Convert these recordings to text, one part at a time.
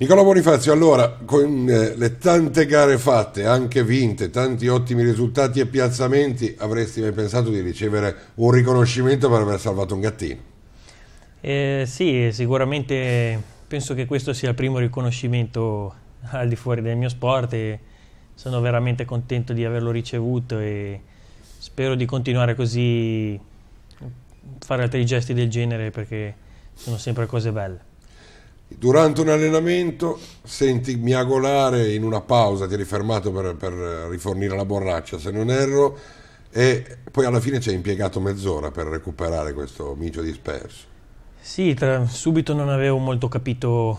Nicola Bonifazio, allora, con eh, le tante gare fatte, anche vinte, tanti ottimi risultati e piazzamenti, avresti mai pensato di ricevere un riconoscimento per aver salvato un gattino? Eh, sì, sicuramente penso che questo sia il primo riconoscimento al di fuori del mio sport e sono veramente contento di averlo ricevuto e spero di continuare così, fare altri gesti del genere perché sono sempre cose belle. Durante un allenamento senti miagolare in una pausa, ti eri fermato per, per rifornire la borraccia, se non erro, e poi alla fine ci hai impiegato mezz'ora per recuperare questo micio disperso. Sì, tra, subito non avevo molto capito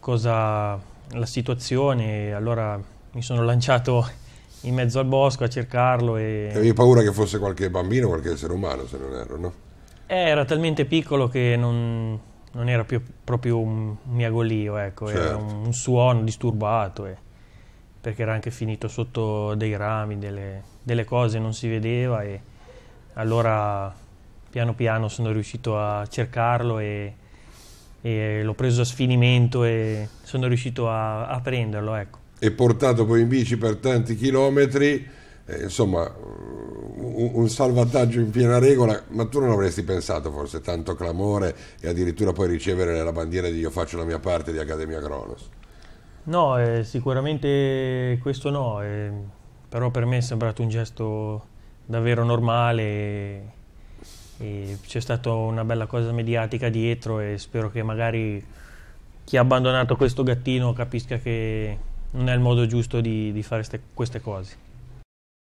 cosa la situazione, allora mi sono lanciato in mezzo al bosco a cercarlo e... Avevi paura che fosse qualche bambino, qualche essere umano, se non erro, no? Eh, era talmente piccolo che non, non era più, proprio un miagolio, ecco, certo. era un, un, suono disturbato, e, perché era anche finito sotto dei rami, delle, delle cose, non si vedeva e allora piano piano sono riuscito a cercarlo e, e l'ho preso a sfinimento e sono riuscito a, a prenderlo, ecco. E portato poi in bici per tanti chilometri, eh, insomma un, salvataggio in piena regola, ma tu non avresti pensato forse tanto clamore e addirittura poi ricevere la bandiera di io faccio la mia parte di Accademia Cronos? No, eh, sicuramente questo no, eh, però per me è sembrato un gesto davvero normale. E, e c'è stata una bella cosa mediatica dietro e spero che magari chi ha abbandonato questo gattino capisca che non è il modo giusto di, di fare ste, queste cose.